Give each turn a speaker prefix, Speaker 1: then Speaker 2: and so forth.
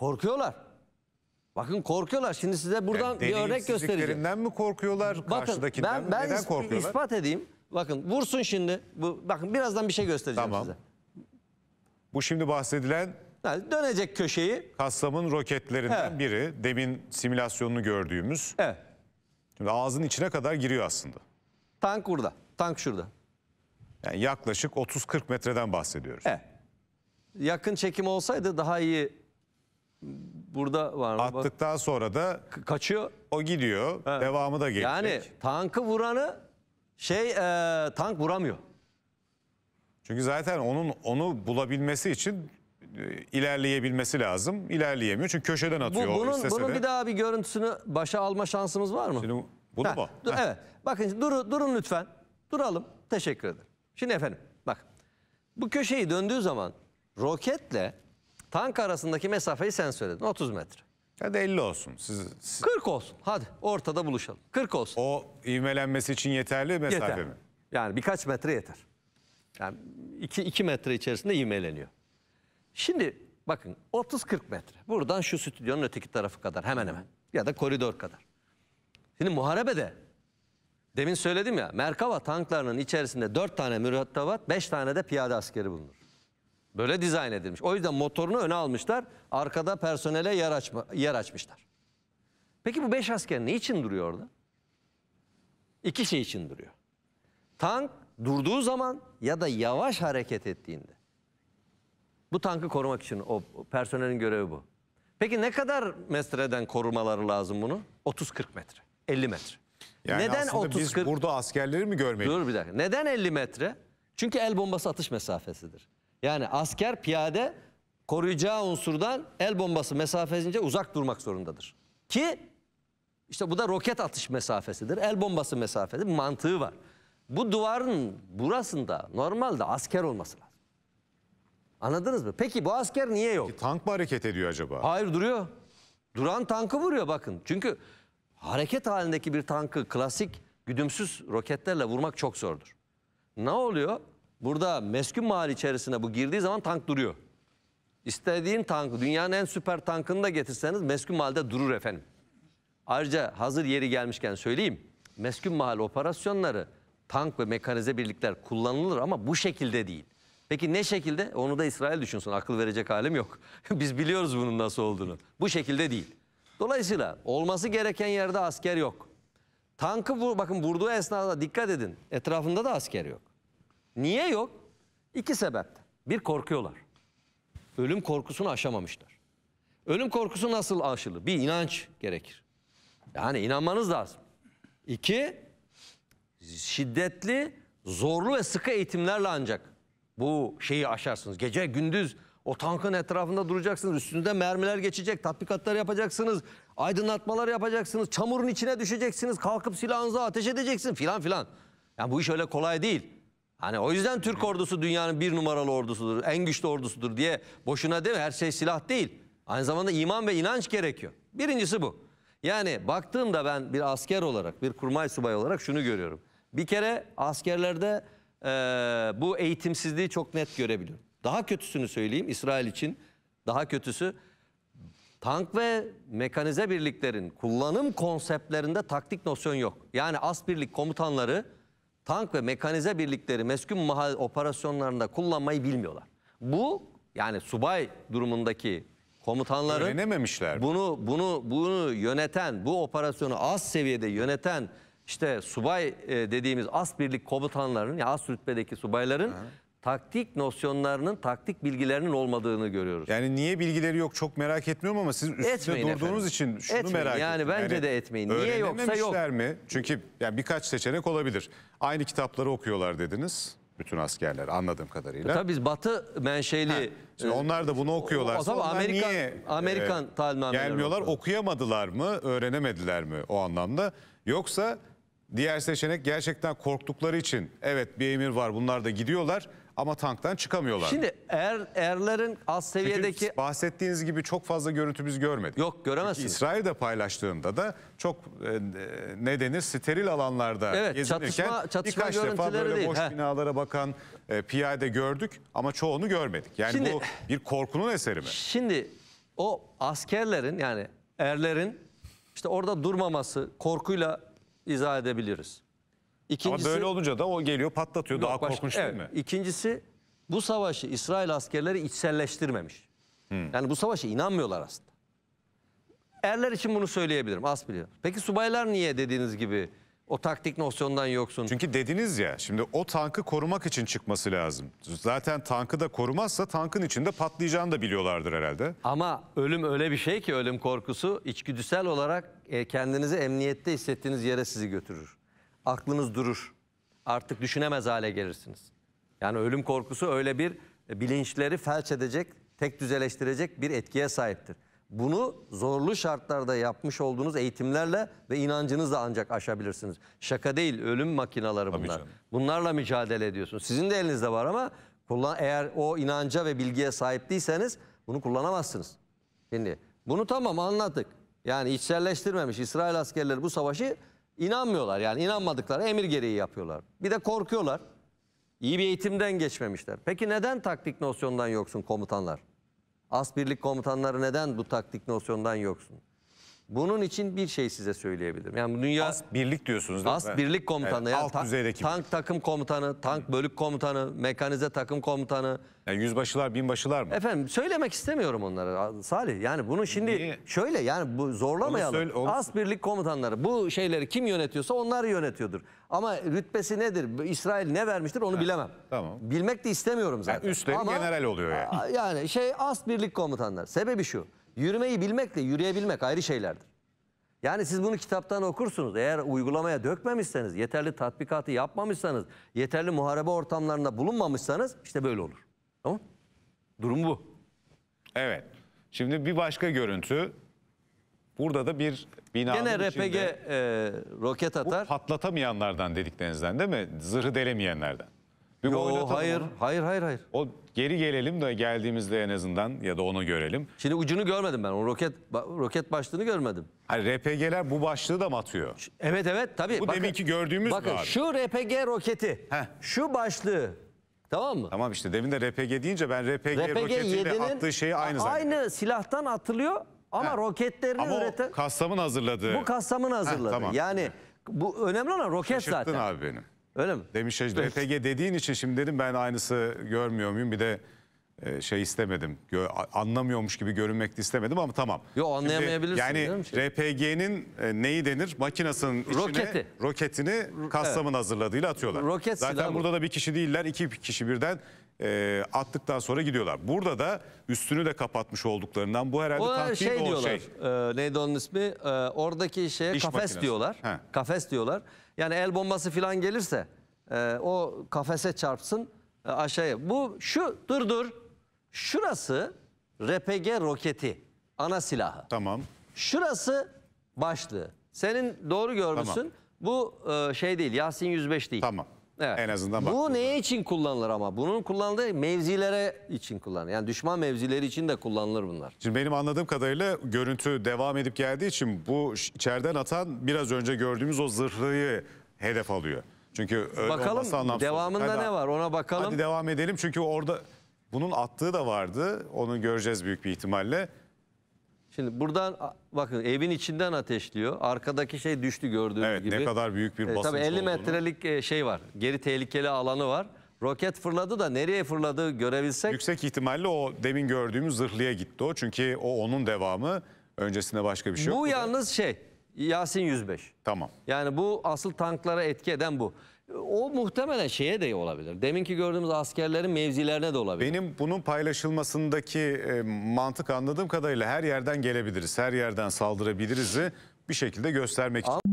Speaker 1: Korkuyorlar. Bakın korkuyorlar. Şimdi size buradan yani bir örnek göstereceğim. mi korkuyorlar? Bakın, karşıdakinden ben, mi? Ben korkuyorlar? ispat edeyim. Bakın vursun şimdi. Bu, bakın birazdan bir şey göstereceğim tamam. size. Bu şimdi bahsedilen yani dönecek köşeyi.
Speaker 2: Kassam'ın roketlerinden evet. biri. Demin simülasyonunu gördüğümüz. Evet. Şimdi ağzın içine kadar giriyor aslında. Tank burada. Tank şurada. Yani yaklaşık 30-40 metreden bahsediyoruz.
Speaker 1: Evet. Yakın çekim olsaydı daha iyi burada var mı? Bak, Attıktan sonra da kaçıyor. o gidiyor. Evet. Devamı da gelecek. Yani tankı vuranı şey e, tank vuramıyor.
Speaker 2: Çünkü zaten onun onu bulabilmesi için e, ilerleyebilmesi lazım. İlerleyemiyor çünkü köşeden atıyor. Bu bunun, bunun de. bir
Speaker 1: daha bir görüntüsünü başa alma şansımız var mı? Şimdi bunu Ha, mu? evet. Bakın duru- durun lütfen. Duralım. Teşekkür ederim. Şimdi efendim bak. Bu köşeyi döndüğü zaman roketle Tank arasındaki mesafeyi sen söyledin 30 metre. Hadi 50 olsun. Siz, siz... 40 olsun. Hadi ortada buluşalım. 40 olsun. O ivmelenmesi için yeterli mesafe yeter. mi? Yani birkaç metre yeter. Yani 2, metre içerisinde ivmeleniyor. Şimdi bakın 30-40 metre. Buradan şu stüdyonun öteki tarafı kadar hemen hemen. Ya da koridor kadar. Şimdi muharebede demin söyledim ya Merkava tanklarının içerisinde 4 tane mürettebat 5 tane de piyade askeri bulunur. Böyle dizayn edilmiş. O yüzden motorunu öne almışlar. Arkada personele yer, açma, yer açmışlar. Peki bu beş asker ne için duruyor orada? İki şey için duruyor. Tank durduğu zaman ya da yavaş hareket ettiğinde. Bu tankı korumak için o personelin görevi bu. Peki ne kadar metreden korumaları lazım bunu? 30-40 metre, 50 metre. Yani Neden 30 40... burada askerleri mi görmeliyiz? Dur bir dakika. Neden 50 metre? Çünkü el bombası atış mesafesidir. Yani asker piyade koruyacağı unsurdan el bombası mesafesince uzak durmak zorundadır. Ki işte bu da roket atış mesafesidir, el bombası mesafesidir mantığı var. Bu duvarın burasında normalde asker olması lazım. Anladınız mı? Peki bu asker niye yok? Tank mı hareket ediyor acaba? Hayır duruyor. Duran tankı vuruyor bakın. Çünkü hareket halindeki bir tankı klasik güdümsüz roketlerle vurmak çok zordur. Ne oluyor? Burada meskün mahalli içerisine bu girdiği zaman tank duruyor. İstediğin tank, dünyanın en süper tankını da getirseniz meskün mahalde durur efendim. Ayrıca hazır yeri gelmişken söyleyeyim. meskün mahal operasyonları tank ve mekanize birlikler kullanılır ama bu şekilde değil. Peki ne şekilde? Onu da İsrail düşünsün. Akıl verecek halim yok. Biz biliyoruz bunun nasıl olduğunu. Bu şekilde değil. Dolayısıyla olması gereken yerde asker yok. Tankı vur, bakın vurduğu esnada dikkat edin. Etrafında da asker yok. Niye yok? İki sebepten. Bir korkuyorlar. Ölüm korkusunu aşamamışlar. Ölüm korkusu nasıl aşılır? Bir inanç gerekir. Yani inanmanız lazım. İki, şiddetli, zorlu ve sıkı eğitimlerle ancak bu şeyi aşarsınız. Gece gündüz o tankın etrafında duracaksınız. Üstünüzde mermiler geçecek. Tatbikatlar yapacaksınız. Aydınlatmalar yapacaksınız. Çamurun içine düşeceksiniz. Kalkıp silahınızı ateş edeceksiniz filan filan. Yani bu iş öyle kolay değil. Hani o yüzden Türk ordusu dünyanın bir numaralı ordusudur, en güçlü ordusudur diye boşuna değil mi? Her şey silah değil. Aynı zamanda iman ve inanç gerekiyor. Birincisi bu. Yani baktığımda ben bir asker olarak, bir kurmay subay olarak şunu görüyorum. Bir kere askerlerde e, bu eğitimsizliği çok net görebiliyorum. Daha kötüsünü söyleyeyim İsrail için. Daha kötüsü tank ve mekanize birliklerin kullanım konseptlerinde taktik nosyon yok. Yani as birlik komutanları tank ve mekanize birlikleri meskun mahal operasyonlarında kullanmayı bilmiyorlar. Bu yani subay durumundaki komutanları öğrenememişler. Bunu bunu bunu yöneten, bu operasyonu az seviyede yöneten işte subay e, dediğimiz as birlik komutanlarının, ya yani as rütbedeki subayların Hı taktik nosyonlarının, taktik bilgilerinin olmadığını görüyoruz.
Speaker 2: Yani niye bilgileri yok çok merak etmiyorum ama siz üstünde etmeyin durduğunuz efendim. için şunu etmeyin, merak yani ettim. Yani bence yani de etmeyin. Niye yoksa yok. mi? Çünkü yani birkaç seçenek olabilir. Aynı kitapları okuyorlar dediniz bütün askerler anladığım kadarıyla. E tabii biz
Speaker 1: Batı menşeli. Ha, e, e, onlar da bunu okuyorlar. O, o Amerikan, niye, Amerikan e, talimatları gelmiyorlar? Okuyor.
Speaker 2: Okuyamadılar mı? Öğrenemediler mi o anlamda? Yoksa diğer seçenek gerçekten korktukları için evet bir emir var bunlar da gidiyorlar ama tanktan çıkamıyorlar. Şimdi
Speaker 1: er, erlerin az seviyedeki...
Speaker 2: Çünkü bahsettiğiniz gibi çok fazla görüntü biz görmedik. Yok göremezsiniz. İsrail de paylaştığında da çok e, ne denir steril alanlarda evet, gezinirken çatışma, çatışma birkaç defa böyle değil. boş Heh. binalara bakan e, piyade
Speaker 1: gördük ama çoğunu görmedik. Yani şimdi, bu bir korkunun eseri mi? Şimdi o askerlerin yani erlerin işte orada durmaması korkuyla izah edebiliriz. İkincisi, Ama böyle olunca da o geliyor patlatıyor. Yok, daha başka, korkunç evet, değil mi? İkincisi bu savaşı İsrail askerleri içselleştirmemiş. Hmm. Yani bu savaşa inanmıyorlar aslında. Erler için bunu söyleyebilirim az biliyorum. Peki subaylar niye dediğiniz gibi o taktik nosyondan yoksun? Çünkü dediniz ya şimdi o tankı korumak için çıkması lazım.
Speaker 2: Zaten tankı da korumazsa tankın içinde patlayacağını da biliyorlardır herhalde.
Speaker 1: Ama ölüm öyle bir şey ki ölüm korkusu içgüdüsel olarak e, kendinizi emniyette hissettiğiniz yere sizi götürür aklınız durur. Artık düşünemez hale gelirsiniz. Yani ölüm korkusu öyle bir bilinçleri felç edecek, tek düzeleştirecek bir etkiye sahiptir. Bunu zorlu şartlarda yapmış olduğunuz eğitimlerle ve inancınızla ancak aşabilirsiniz. Şaka değil, ölüm makinaları bunlar. Bunlarla mücadele ediyorsunuz. Sizin de elinizde var ama kullan eğer o inanca ve bilgiye sahip değilseniz bunu kullanamazsınız. Şimdi bunu tamam anladık. Yani içselleştirmemiş İsrail askerleri bu savaşı İnanmıyorlar yani inanmadıkları emir gereği yapıyorlar. Bir de korkuyorlar. İyi bir eğitimden geçmemişler. Peki neden taktik nosyondan yoksun komutanlar? As birlik komutanları neden bu taktik nosyondan yoksun? Bunun için bir şey size söyleyebilirim. Yani dünya As birlik diyorsunuz değil As birlik komutanı. Evet, yani alt ta düzeydeki. Tank takım komutanı, tank bölük komutanı, mekanize takım komutanı. Yani yüzbaşılar, binbaşılar mı? Efendim söylemek istemiyorum onları Salih. Yani bunu şimdi Niye? şöyle yani bu zorlamayalım. Onu söyle, onu... As birlik komutanları bu şeyleri kim yönetiyorsa onlar yönetiyordur. Ama rütbesi nedir? İsrail ne vermiştir onu ha, bilemem. Tamam. Bilmek de istemiyorum zaten. Yani üstleri Ama, general oluyor yani. Yani şey as birlik komutanları. Sebebi şu. Yürümeyi bilmekle yürüyebilmek ayrı şeylerdir. Yani siz bunu kitaptan okursunuz. Eğer uygulamaya dökmemişseniz, yeterli tatbikatı yapmamışsanız, yeterli muharebe ortamlarında bulunmamışsanız işte böyle olur. Tamam? Durum bu. Evet. Şimdi bir başka
Speaker 2: görüntü. Burada da bir binanın Gene RPG e, roket atar. patlatamayanlardan dediklerinizden değil mi? Zırhı delemeyenlerden. Bir Yo, hayır, onu. hayır, hayır, hayır. O geri gelelim de geldiğimizde en azından ya da onu görelim. Şimdi ucunu görmedim ben. O roket roket başlığını görmedim. Hani RPG'ler bu başlığı da mı atıyor?
Speaker 1: Evet evet tabii. Bu deminki gördüğümüz bakın, mü abi? şu RPG roketi. Heh. Şu başlığı. Tamam mı?
Speaker 2: Tamam işte demin de RPG deyince ben RPG, RPG roketiyle attığı şeyi aynı zannediyorum.
Speaker 1: Aynı silahtan atılıyor ama Ha. roketlerini Ama üreten
Speaker 2: o Kastam'ın hazırladığı. bu kastamın hazırladı. tamam. Yani bu
Speaker 1: önemli olan roket Şaşırttın zaten. abi
Speaker 2: benim. Öyle mi? Demiş Ejder evet. dediğin için şimdi dedim ben aynısı görmüyor muyum bir de e, şey istemedim. Gö anlamıyormuş gibi görünmek de istemedim ama tamam. Yo anlayamayabilirsin. yani RPG'nin e, neyi denir? Makinasının içine Roketi. roketini Kastam'ın evet. hazırladığıyla atıyorlar. Roket Zaten burada da bir kişi değiller iki kişi birden e, attıktan sonra gidiyorlar. Burada da üstünü de kapatmış olduklarından bu herhalde o tahmin şey o diyorlar, şey.
Speaker 1: E, neydi onun ismi? E, oradaki şeye İş kafes makinesi. diyorlar. He. Kafes diyorlar. Yani el bombası falan gelirse e, o kafese çarpsın e, aşağıya. Bu şu dur dur. Şurası RPG roketi. Ana silahı. Tamam. Şurası başlığı. Senin doğru görmüşsün. Tamam. Bu e, şey değil. Yasin 105 değil. Tamam. Evet. En azından bak. Bu neye için kullanılır ama? Bunun kullanıldığı mevzilere için kullanılır. Yani düşman mevzileri için de kullanılır bunlar. Şimdi benim anladığım
Speaker 2: kadarıyla görüntü devam edip geldiği için bu içeriden atan biraz önce gördüğümüz o zırhlıyı hedef alıyor. Çünkü öyle bakalım devamında hadi, ne var ona bakalım. Hadi devam edelim
Speaker 1: çünkü orada bunun attığı da vardı. Onu göreceğiz büyük bir ihtimalle. Şimdi buradan bakın evin içinden ateşliyor. Arkadaki şey düştü gördüğünüz evet, gibi. Evet ne kadar büyük bir basınç e, Tabii 50 olduğunu. metrelik e, şey var. Geri tehlikeli alanı var. Roket fırladı da nereye fırladı görebilsek. Yüksek ihtimalle o demin gördüğümüz zırhlıya gitti o. Çünkü o onun devamı. Öncesinde başka bir şey Bu yok. Bu yalnız şey Yasin 105. Tamam. Yani bu asıl tanklara etki eden bu. O muhtemelen şeye de olabilir. Deminki gördüğümüz askerlerin mevzilerine de olabilir.
Speaker 2: Benim bunun paylaşılmasındaki e, mantık anladığım kadarıyla her yerden gelebiliriz. Her yerden saldırabiliriz bir şekilde göstermek için. Ama